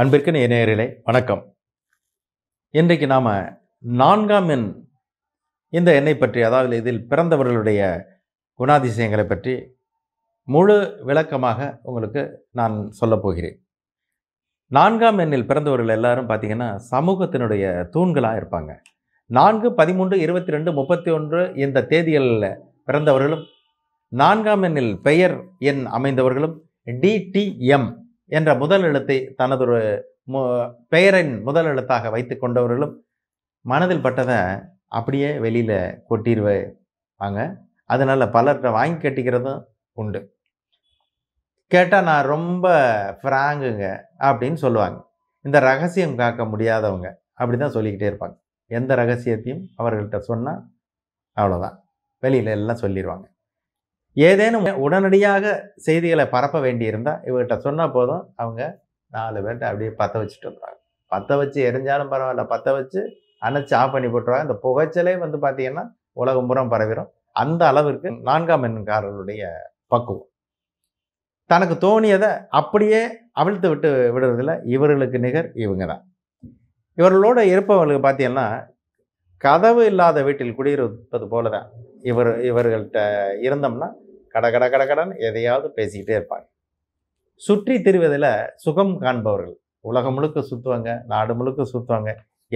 அன்பிற்கு நேயர்களே வணக்கம் இன்றைக்கு நாம் நான்காம் எண் இந்த எண்ணை பற்றி அதாவது இதில் பிறந்தவர்களுடைய குணாதிசயங்களை பற்றி முழு விளக்கமாக உங்களுக்கு நான் சொல்லப் போகிறேன் நான்காம் எண்ணில் பிறந்தவர்கள் எல்லாரும் பார்த்தீங்கன்னா சமூகத்தினுடைய தூண்களாக இருப்பாங்க நான்கு பதிமூன்று இருபத்தி ரெண்டு முப்பத்தி ஒன்று இந்த தேதிகளில் பிறந்தவர்களும் நான்காம் எண்ணில் பெயர் எண் அமைந்தவர்களும் டிடிஎம் என்ற முதல் எழுத்தை தனதொரு பெயரின் முதல் எழுத்தாக வைத்து கொண்டவர்களும் மனதில் பட்டதை அப்படியே வெளியில் கொட்டிடுவாங்க அதனால் பலர்கிட்ட வாங்கி கட்டிக்கிறதும் உண்டு கேட்டால் நான் ரொம்ப ஃப்ராங்குங்க அப்படின்னு சொல்லுவாங்க இந்த ரகசியம் காக்க முடியாதவங்க அப்படி தான் சொல்லிக்கிட்டே இருப்பாங்க எந்த ரகசியத்தையும் அவர்கள்ட்ட சொன்னால் அவ்வளோதான் வெளியில் எல்லாம் சொல்லிடுவாங்க ஏதேனும் உடனடியாக செய்திகளை பரப்ப வேண்டியிருந்தால் இவர்கிட்ட சொன்னால் போதும் அவங்க நாலு பேர்கிட்ட அப்படியே பற்ற வச்சுட்டு வந்துடுவாங்க பற்ற வச்சு எரிஞ்சாலும் பரவாயில்ல பற்ற வச்சு அணைச்சி ஆஃப் பண்ணி போட்டுருவாங்க இந்த புகைச்சலே வந்து பார்த்தீங்கன்னா உலகம் புறம் பரவிடும் அந்த அளவிற்கு நான்காம் எண்ணுக்காரர்களுடைய பக்குவம் தனக்கு தோணியதை அப்படியே அவிழ்த்து விட்டு விடுறதில்ல இவர்களுக்கு நிகர் இவங்க தான் இவர்களோடு இருப்பவர்களுக்கு பார்த்தீங்கன்னா கதவு இல்லாத வீட்டில் குடியிருப்பது போல தான் இவர் இவர்கள்ட்ட இருந்தோம்னா கட கட கட கடன் எதையாவது பேசிக்கிட்டே இருப்பாங்க சுற்றி திரிவதில் சுகம் காண்பவர்கள் உலகம் முழுக்க சுற்றுவாங்க நாடு முழுக்க சுற்றுவாங்க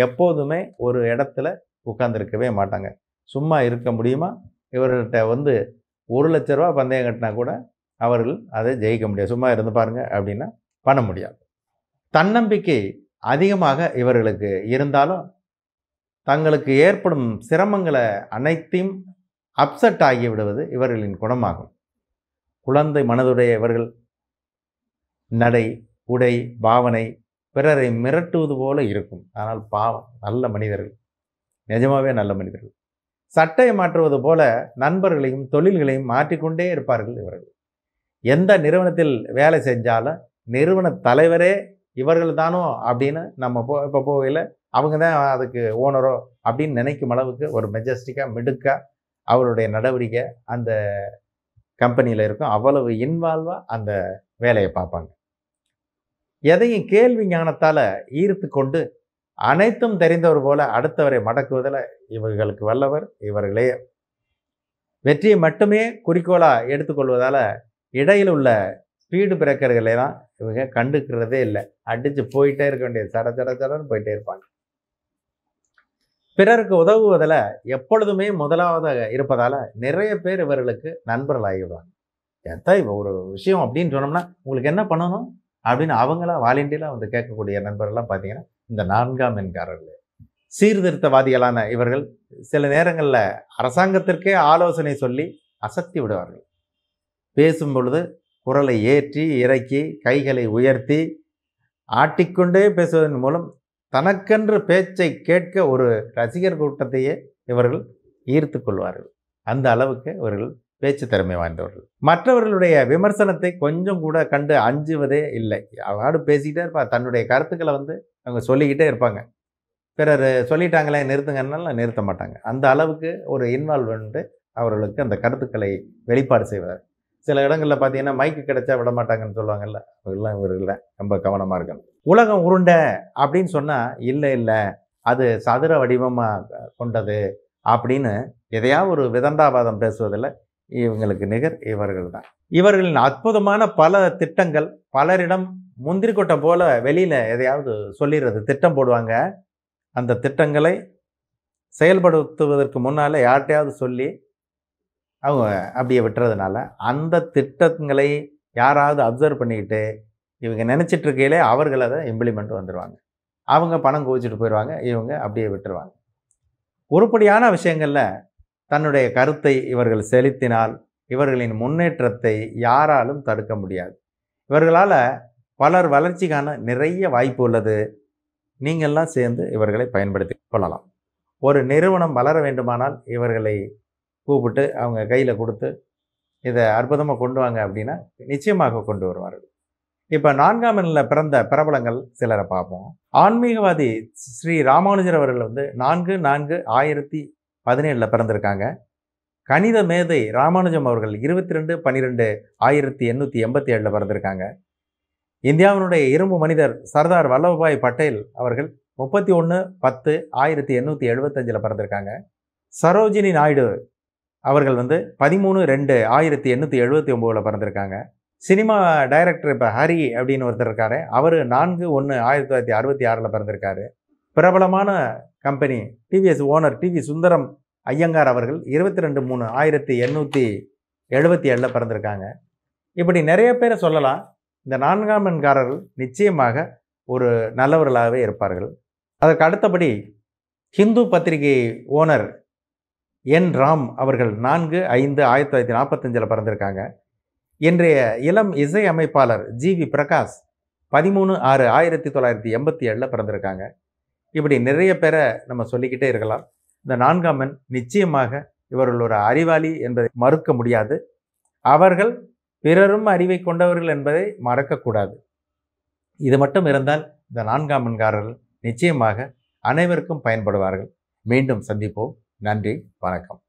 எப்போதுமே ஒரு இடத்துல உட்காந்துருக்கவே மாட்டாங்க சும்மா இருக்க முடியுமா இவர்கிட்ட வந்து ஒரு லட்ச ரூபா பந்தயம் கட்டினா கூட அவர்கள் அதை ஜெயிக்க முடியாது சும்மா இருந்து பாருங்கள் அப்படின்னா பண்ண முடியாது தன்னம்பிக்கை அதிகமாக இவர்களுக்கு இருந்தாலும் தங்களுக்கு ஏற்படும் சிரமங்களை அனைத்தையும் அப்செட் ஆகிவிடுவது இவர்களின் குணமாகும் குழந்தை மனதுடைய இவர்கள் நடை உடை பாவனை பிறரை மிரட்டுவது போல இருக்கும் ஆனால் பாவம் நல்ல மனிதர்கள் நிஜமாகவே நல்ல மனிதர்கள் சட்டையை மாற்றுவது போல நண்பர்களையும் தொழில்களையும் மாற்றிக்கொண்டே இருப்பார்கள் இவர்கள் எந்த நிறுவனத்தில் வேலை செஞ்சாலும் நிறுவன தலைவரே இவர்கள் தானோ அப்படின்னு நம்ம போ இப்போ போகையில் அவங்க தான் அதுக்கு ஓனரோ அப்படின்னு நினைக்கும் அளவுக்கு ஒரு மெஜஸ்டிக்காக மிடுக்காக அவருடைய நடவடிக்கை அந்த கம்பெனியில் இருக்கும் அவ்வளவு இன்வால்வாக அந்த வேலையை பார்ப்பாங்க எதையும் கேள்வி ஞானத்தால் ஈர்த்து கொண்டு அனைத்தும் தெரிந்தவர் போல அடுத்தவரை மடக்குவதில் இவர்களுக்கு வல்லவர் இவர்களே வெற்றியை மட்டுமே குறிக்கோளாக எடுத்துக்கொள்வதால் இடையில் உள்ள ஸ்பீடு பிரேக்கர்களை தான் இவங்க கண்டுக்கிறதே இல்லை அடித்து போயிட்டே இருக்க வேண்டிய சட சட சடன்னு போயிட்டே இருப்பாங்க பிறருக்கு உதவுவதில் எப்பொழுதுமே முதலாவதாக இருப்பதால் நிறைய பேர் இவர்களுக்கு நண்பர்கள் ஆகிடுவாங்க எத்தா இப்போ ஒரு விஷயம் அப்படின்னு சொன்னோம்னா உங்களுக்கு என்ன பண்ணணும் அப்படின்னு அவங்களாம் வாலண்டியெலாம் வந்து கேட்கக்கூடிய நண்பர்கள்லாம் பார்த்தீங்கன்னா இந்த நான்காம் எண்காரர்கள் சீர்திருத்தவாதிகளான இவர்கள் சில நேரங்களில் அரசாங்கத்திற்கே ஆலோசனை சொல்லி அசத்தி விடுவார்கள் பேசும் பொழுது குரலை ஏற்றி இறக்கி கைகளை உயர்த்தி ஆட்டிக்கொண்டே பேசுவதன் மூலம் தனக்கென்று பேச்சை கேட்க ஒரு ரசிகர் கூட்டத்தையே இவர்கள் ஈர்த்து கொள்வார்கள் அந்த அளவுக்கு இவர்கள் பேச்சு திறமை வாய்ந்தவர்கள் மற்றவர்களுடைய விமர்சனத்தை கொஞ்சம் கூட கண்டு அஞ்சுவதே இல்லை அவனாடு பேசிக்கிட்டே இருப்பா தன்னுடைய கருத்துக்களை வந்து அவங்க சொல்லிக்கிட்டே இருப்பாங்க பிறர் சொல்லிட்டாங்களே நிறுத்துங்கன்னால நிறுத்த மாட்டாங்க அந்த அளவுக்கு ஒரு இன்வால்வ்மெண்ட்டு அவர்களுக்கு அந்த கருத்துக்களை வெளிப்பாடு செய்வார் சில இடங்களில் பார்த்தீங்கன்னா மைக்கு கிடைச்சா விட மாட்டாங்கன்னு சொல்லுவாங்கல்ல இவரெல்லாம் இவர் ரொம்ப கவனமாக இருக்கணும் உலகம் உருண்டை அப்படின்னு சொன்னால் இல்லை இல்லை அது சதுர வடிவமாக கொண்டது அப்படின்னு எதையா ஒரு விதந்தாவாதம் பேசுவதில் இவங்களுக்கு நிகர் இவர்கள் தான் இவர்களின் அற்புதமான பல திட்டங்கள் பலரிடம் முந்திரி கொட்டை போல் வெளியில் எதையாவது சொல்லிடுறது திட்டம் போடுவாங்க அந்த திட்டங்களை செயல்படுத்துவதற்கு முன்னால் யார்கிட்டையாவது சொல்லி அவங்க அப்படியே விட்டுறதுனால அந்த திட்டங்களை யாராவது அப்சர்வ் பண்ணிக்கிட்டு இவங்க நினச்சிட்டு இருக்கையிலே அவர்கள் அதை இம்ப்ளிமெண்ட் வந்துடுவாங்க அவங்க பணம் குவிச்சிட்டு போயிடுவாங்க இவங்க அப்படியே விட்டுருவாங்க உருப்படியான விஷயங்களில் தன்னுடைய கருத்தை இவர்கள் செலுத்தினால் இவர்களின் முன்னேற்றத்தை யாராலும் தடுக்க முடியாது இவர்களால் பலர் வளர்ச்சிக்கான நிறைய வாய்ப்பு உள்ளது நீங்கள்லாம் சேர்ந்து இவர்களை பயன்படுத்தி கொள்ளலாம் ஒரு நிறுவனம் வளர வேண்டுமானால் இவர்களை கூப்பிட்டு அவங்க கையில் கொடுத்து இதை அற்புதமாக கொண்டு வாங்க அப்படின்னா நிச்சயமாக கொண்டு வருவார்கள் இப்போ நான்காம் நிலையில் பிறந்த பிரபலங்கள் சிலரை பார்ப்போம் ஆன்மீகவாதி ஸ்ரீ ராமானுஜர் அவர்கள் வந்து நான்கு நான்கு ஆயிரத்தி பதினேழில் பிறந்திருக்காங்க கணித மேதை ராமானுஜம் அவர்கள் இருபத்தி ரெண்டு பன்னிரெண்டு ஆயிரத்தி எண்ணூற்றி எண்பத்தி ஏழில் பிறந்திருக்காங்க இந்தியாவினுடைய இரும்பு மனிதர் சர்தார் வல்லபாய் பட்டேல் அவர்கள் முப்பத்தி ஒன்று பத்து ஆயிரத்தி எண்ணூற்றி எழுபத்தஞ்சில் பிறந்திருக்காங்க சரோஜினி நாயுடு அவர்கள் வந்து பதிமூணு ரெண்டு ஆயிரத்தி எண்ணூற்றி எழுபத்தி ஒம்போதில் பிறந்திருக்காங்க சினிமா டைரக்டர் இப்போ ஹரி அப்படின்னு ஒருத்தர் இருக்காரு அவர் நான்கு ஒன்று ஆயிரத்தி தொள்ளாயிரத்தி அறுபத்தி ஆறில் பிறந்திருக்காரு பிரபலமான company TVS owner TV Sundaram Iyengar அவர்கள் இருபத்தி ரெண்டு மூணு ஆயிரத்தி எண்ணூற்றி எழுபத்தி ஏழில் பிறந்திருக்காங்க இப்படி நிறைய பேரை சொல்லலாம் இந்த நான்காம் எண்காரர்கள் நிச்சயமாக ஒரு நல்லவர்களாகவே இருப்பார்கள் அதற்கு அடுத்தபடி ஹிந்து பத்திரிகை ஓனர் என் ராம் அவர்கள் நான்கு ஐந்து ஆயிரத்தி தொள்ளாயிரத்தி நாற்பத்தஞ்சில் பிறந்திருக்காங்க இன்றைய இளம் இசை அமைப்பாளர் ஜி வி பிரகாஷ் பதிமூணு ஆறு ஆயிரத்தி தொள்ளாயிரத்தி எண்பத்தி ஏழில் பிறந்திருக்காங்க இப்படி நிறைய பேரை நம்ம சொல்லிக்கிட்டே இருக்கலாம் இந்த நான்காமன் நிச்சயமாக இவர்கள் ஒரு அறிவாளி என்பதை மறுக்க முடியாது அவர்கள் பிறரும் அறிவை கொண்டவர்கள் என்பதை மறக்கக்கூடாது இது மட்டும் இருந்தால் இந்த நான்காமன்காரர்கள் நிச்சயமாக அனைவருக்கும் பயன்படுவார்கள் மீண்டும் சந்திப்போம் நன்றி வணக்கம்